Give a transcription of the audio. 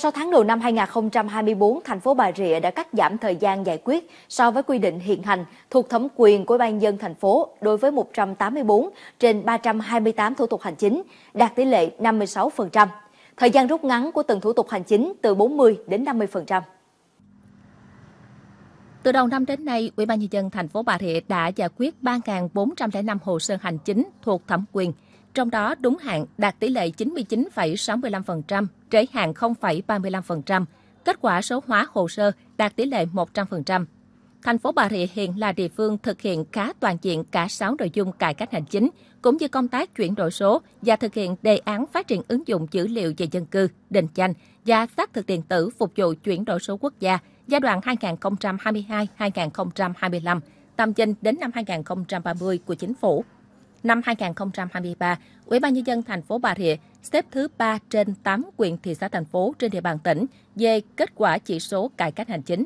Sau tháng đầu năm 2024, thành phố Bà Rịa đã cắt giảm thời gian giải quyết so với quy định hiện hành thuộc thẩm quyền của ban dân thành phố đối với 184 trên 328 thủ tục hành chính, đạt tỷ lệ 56%. Thời gian rút ngắn của từng thủ tục hành chính từ 40 đến 50%. Từ đầu năm đến nay, Ủy ban nhân dân thành phố Bà Rịa đã giải quyết 3.405 hồ sơ hành chính thuộc thẩm quyền, trong đó đúng hạn đạt tỷ lệ 99,65%, trễ hạn 0,35%, kết quả số hóa hồ sơ đạt tỷ lệ 100%. Thành phố Bà Rịa hiện là địa phương thực hiện khá toàn diện cả 6 nội dung cải cách hành chính, cũng như công tác chuyển đổi số và thực hiện đề án phát triển ứng dụng dữ liệu về dân cư, định danh và xác thực điện tử phục vụ chuyển đổi số quốc gia giai đoạn 2022-2025, tầm nhìn đến năm 2030 của chính phủ năm 2023, Ủy ban nhân dân thành phố Bà Rịa xếp thứ 3 trên 8 quyền thị xã thành phố trên địa bàn tỉnh về kết quả chỉ số cải cách hành chính.